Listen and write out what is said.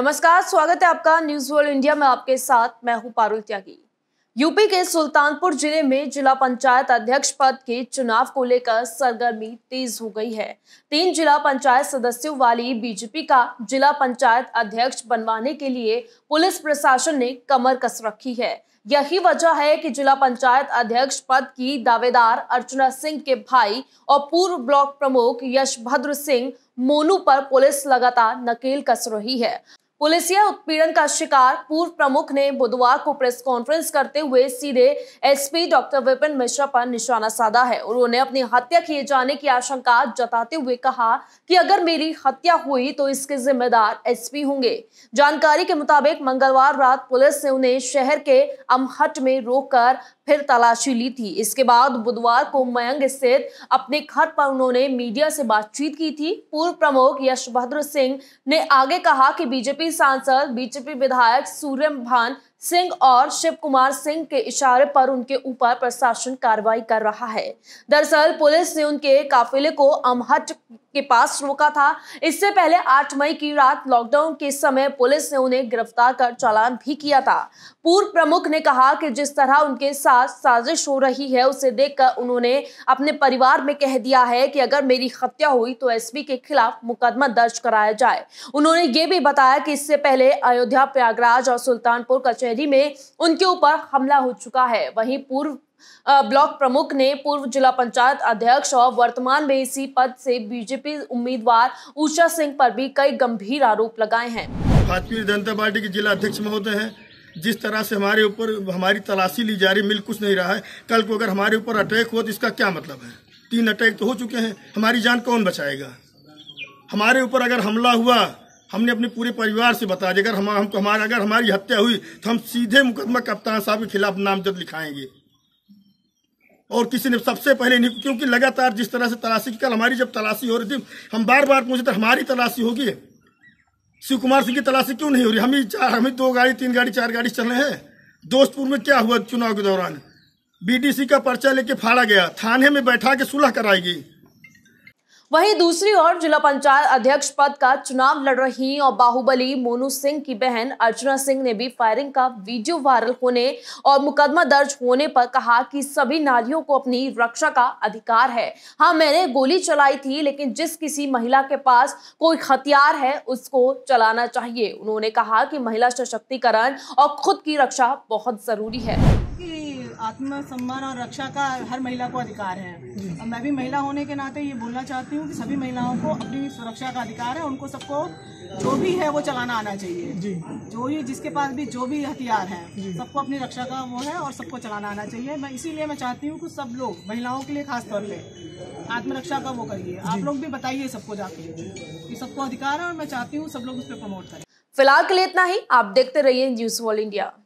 नमस्कार स्वागत है आपका न्यूज वर्ल्ड इंडिया में आपके साथ मैं हूं पारुल त्यागी यूपी के सुल्तानपुर जिले में जिला पंचायत अध्यक्ष पद के चुनाव को लेकर सरगर्मी तेज हो गई है तीन जिला पंचायत सदस्यों वाली बीजेपी का जिला पंचायत अध्यक्ष बनवाने के लिए पुलिस प्रशासन ने कमर कस रखी है यही वजह है कि जिला पंचायत अध्यक्ष पद की दावेदार अर्चना सिंह के भाई और पूर्व ब्लॉक प्रमुख यशभद्र सिंह मोनू पर पुलिस लगातार नकेल कस रही है पुलिसिया उत्पीड़न का शिकार पूर्व प्रमुख ने बुधवार को प्रेस कॉन्फ्रेंस करते हुए सीधे एसपी डॉक्टर विपिन मिश्रा पर निशाना साधा है उन्होंने अपनी हत्या किए जाने की आशंका जताते हुए कहा कि अगर मेरी हत्या हुई तो इसके जिम्मेदार एसपी होंगे जानकारी के मुताबिक मंगलवार रात पुलिस ने उन्हें शहर के अमहट में रोककर फिर तलाशी ली थी इसके बाद बुधवार को मयंग स्थित अपने घर पर उन्होंने मीडिया से बातचीत की थी पूर्व प्रमुख यशभद्र सिंह ने आगे कहा कि बीजेपी बीजेपी सांसद बीजेपी विधायक सूर्य भान सिंह और शिव कुमार सिंह के इशारे पर उनके ऊपर प्रशासन कार्रवाई कर रहा है दरअसल पुलिस ने उनके काफिले को अमहट के पास रोका था इससे पहले 8 मई की रात लॉकडाउन के समय पुलिस ने उन्हें गिरफ्तार कर चालान भी किया था पूर्व प्रमुख ने कहा कि जिस तरह उनके साथ साजिश हो रही है उसे देखकर उन्होंने अपने परिवार में कह दिया है कि अगर मेरी हत्या हुई तो एसपी के खिलाफ मुकदमा दर्ज कराया जाए उन्होंने ये भी बताया कि इससे पहले अयोध्या प्रयागराज और सुल्तानपुर कचहरी कचहरी में उनके ऊपर हमला हो चुका है वहीं पूर्व ब्लॉक प्रमुख ने पूर्व जिला पंचायत अध्यक्ष और वर्तमान में इसी पद से बीजेपी उम्मीदवार उषा सिंह पर भी कई गंभीर आरोप लगाए हैं भारतीय जनता पार्टी के जिला अध्यक्ष महोदय हैं जिस तरह से हमारे ऊपर हमारी तलाशी ली जा रही मिल कुछ नहीं रहा है कल को अगर हमारे ऊपर अटैक हुआ तो इसका क्या मतलब है तीन अटैक तो हो चुके हैं हमारी जान कौन बचाएगा हमारे ऊपर अगर हमला हुआ हमने अपने पूरे परिवार से बताया अगर हम हमको हमारा अगर हमारी हत्या हुई तो हम सीधे मुकदमा कप्तान साहब के खिलाफ नामजद लिखाएंगे और किसी ने सबसे पहले नहीं क्योंकि लगातार जिस तरह से तलाशी की कल हमारी जब तलाशी हो रही थी हम बार बार पूछे थे हमारी तलाशी होगी शिव कुमार सिंह की तलाशी क्यों नहीं हो रही हम ही चार हमें दो गाड़ी तीन गाड़ी चार गाड़ी चल रहे हैं दोस्तपुर में क्या हुआ चुनाव के दौरान बीडीसी का पर्चा लेके फाड़ा गया थाने में बैठा के सुलह कराई गई वहीं दूसरी ओर जिला पंचायत अध्यक्ष पद का चुनाव लड़ रही और बाहुबली मोनू सिंह की बहन अर्चना सिंह ने भी फायरिंग का वीडियो वायरल होने और मुकदमा दर्ज होने पर कहा कि सभी नारियों को अपनी रक्षा का अधिकार है हाँ मैंने गोली चलाई थी लेकिन जिस किसी महिला के पास कोई हथियार है उसको चलाना चाहिए उन्होंने कहा कि महिला सशक्तिकरण और खुद की रक्षा बहुत जरूरी है कि आत्म सम्मान और रक्षा का हर महिला को अधिकार है और मैं भी महिला होने के नाते ये बोलना चाहती हूँ कि सभी महिलाओं को अपनी सुरक्षा का अधिकार है उनको सबको जो भी है वो चलाना आना चाहिए जी। जो ही जिसके पास भी जो भी हथियार है सबको अपनी रक्षा का वो है और सबको चलाना आना चाहिए मैं इसीलिए मैं चाहती हूँ कि सब लोग महिलाओं के लिए खास तौर पर आत्मरक्षा का वो करिए आप लोग भी बताइए सबको जाके कि सबको अधिकार है और मैं चाहती हूँ सब लोग उस पर प्रमोट करें फिलहाल के लिए इतना ही आप देखते रहिए न्यूज वॉल इंडिया